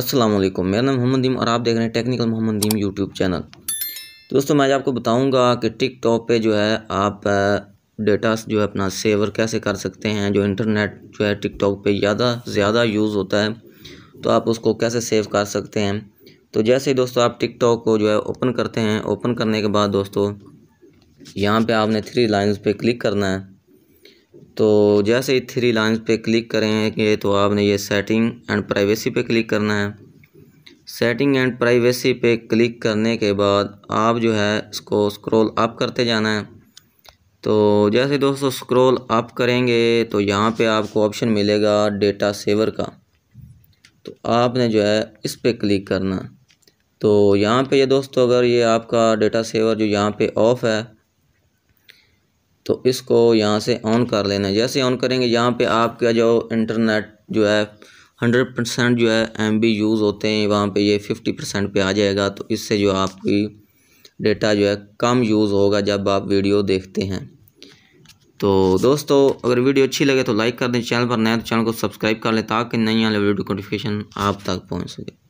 अस्सलाम वालेकुम मेरा नाम मोहम्मद दीम और आप देख रहे हैं टेक्निकल मोहम्मद दीम यूट्यूब चैनल तो दोस्तों मैं आज आपको बताऊंगा कि टिकटॉक पे जो है आप डेटा जो है अपना सेवर कैसे कर सकते हैं जो इंटरनेट जो है टिकटॉक पे ज़्यादा ज़्यादा यूज़ होता है तो आप उसको कैसे सेव कर सकते हैं तो जैसे ही दोस्तों आप टिकटॉक को जो है ओपन करते हैं ओपन करने के बाद दोस्तों यहाँ पर आपने थ्री लाइन्स पर क्लिक करना है तो जैसे ही थ्री लाइन पे क्लिक करेंगे तो आपने ये सेटिंग एंड प्राइवेसी पे क्लिक करना है सेटिंग एंड प्राइवेसी पे क्लिक करने के बाद आप जो है इसको स्क्रॉल अप करते जाना है तो जैसे दोस्तों स्क्रॉल अप करेंगे तो यहाँ पे आपको ऑप्शन मिलेगा डेटा सेवर का तो आपने जो है इस पर क्लिक करना तो यहाँ पे ये यह दोस्तों अगर ये आपका डेटा सेवर जो यहाँ पे ऑफ़ है तो इसको यहाँ से ऑन कर लेना है जैसे ऑन करेंगे यहाँ पे आपका जो इंटरनेट जो है हंड्रेड परसेंट जो है एम बी यूज़ होते हैं वहाँ पे ये फिफ्टी परसेंट पर आ जाएगा तो इससे जो आपकी डेटा जो है कम यूज़ होगा जब आप वीडियो देखते हैं तो दोस्तों अगर वीडियो अच्छी लगे तो लाइक कर दें चैनल पर नया तो चैनल को सब्सक्राइब कर लें ताकि नई आने वीडियो नोटिफिकेशन आप तक पहुँच सके